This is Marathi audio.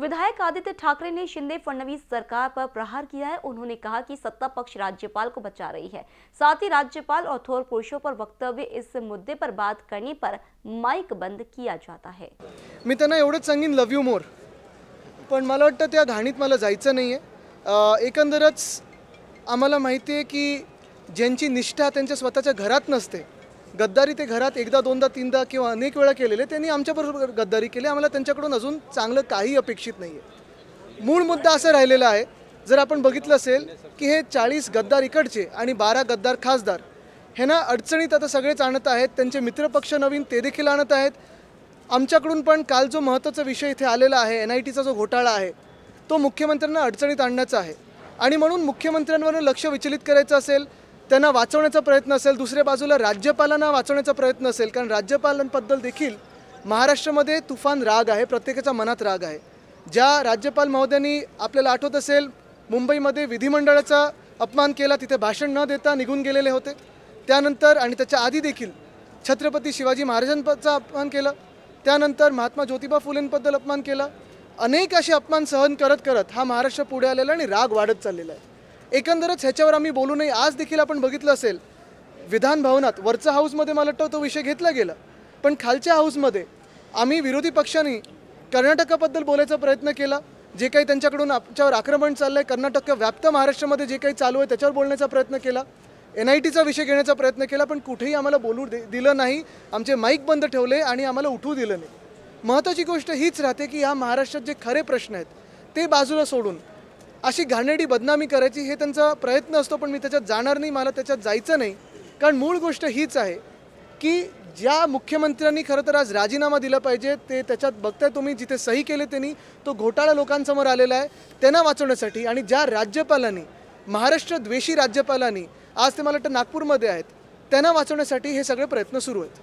विधायक आदित्य ठाकरे ने शिंदे फडणवीस सरकार पर प्रहार किया है उन्होंने कहा कि सत्ता पक्ष राज्यपाल को बचा रही है साथ ही राज्यपाल और थोर पुरुषों पर वक्तव्य इस मुद्दे पर बात करने पर माइक बंद किया जाता है मैं त्यांना एवढंच सांगेन यू मोर पण मला वाटतं त्या घाणीत मला जायचं नाही आहे एकंदरच आम्हाला माहिती आहे की ज्यांची निष्ठा स्वतः घर घरात नसते गद्दारी ते घरात एकदा दोनदा तीनदा किंवा अनेक वेळा केलेले त्यांनी आमच्याबरोबर गद्दारी केली आम्हाला त्यांच्याकडून अजून चांगलं काही अपेक्षित नाही आहे मूळ मुद्दा असं राहिलेला आहे जर आपण बघितलं असेल की हे चाळीस गद्दार इकडचे आणि बारा गद्दार खासदार ह्यांना अडचणीत आता सगळेच आणत आहेत त्यांचे मित्रपक्ष नवीन ते देखील आणत आहेत आमच्याकडून पण काल जो महत्त्वाचा विषय इथे आलेला आहे एन आय टीचा जो घोटाळा आहे तो मुख्यमंत्र्यांना अडचणीत आणण्याचा आहे आणि म्हणून मुख्यमंत्र्यांवर लक्ष विचलित करायचं असेल त्यांना वाचवण्याचा प्रयत्न असेल दुसऱ्या बाजूला राज्यपालांना वाचवण्याचा प्रयत्न असेल कारण राज्यपालांबद्दल देखील महाराष्ट्रामध्ये तुफान राग आहे प्रत्येकाच्या मनात राग आहे ज्या राज्यपाल महोदयांनी आपल्याला आठवत असेल मुंबईमध्ये विधिमंडळाचा अपमान केला तिथे भाषण न देता निघून गेलेले होते त्यानंतर आणि त्याच्या आधी देखील छत्रपती शिवाजी महाराजांचा अपमान केला त्यानंतर महात्मा ज्योतिबा फुलेंबद्दल अपमान केला अनेक असे अपमान सहन करत करत हा महाराष्ट्र पुढे आलेला आणि राग वाढत चाललेला आहे एकंदरच ह्याच्यावर आम्ही बोलू नये आज देखील आपण बघितलं असेल विधान भवनात वरच्या हाऊसमध्ये मला वाटतं तो विषय घेतला गेला पण खालच्या हाऊसमध्ये आम्ही विरोधी पक्षांनी कर्नाटकाबद्दल बोलायचा प्रयत्न केला जे काही त्यांच्याकडून आमच्यावर आक्रमण चाललं आहे कर्नाटक व्याप्त महाराष्ट्रामध्ये जे काही चालू आहे त्याच्यावर बोलण्याचा प्रयत्न केला एन आय टीचा विषय घेण्याचा प्रयत्न केला पण कुठेही आम्हाला बोलू दे दिलं नाही आमचे माईक बंद ठेवले आणि आम्हाला उठू दिलं नाही महत्त्वाची गोष्ट हीच राहते की या महाराष्ट्रात जे खरे प्रश्न आहेत ते बाजूला सोडून अशी घाणेडी बदनामी करायची हे त्यांचा प्रयत्न असतो पण मी त्याच्यात जाणार नाही मला त्याच्यात जायचं नाही कारण मूळ गोष्ट हीच आहे की ज्या मुख्यमंत्र्यांनी खरं तर आज राजीनामा दिला पाहिजे ते त्याच्यात बघताय तुम्ही जिथे सही केले त्यांनी तो घोटाळा लोकांसमोर आलेला आहे त्यांना वाचवण्यासाठी आणि ज्या राज्यपालांनी महाराष्ट्र द्वेषी राज्यपालांनी आज ते मला वाटतं नागपूरमध्ये आहेत त्यांना वाचवण्यासाठी हे सगळे प्रयत्न सुरू आहेत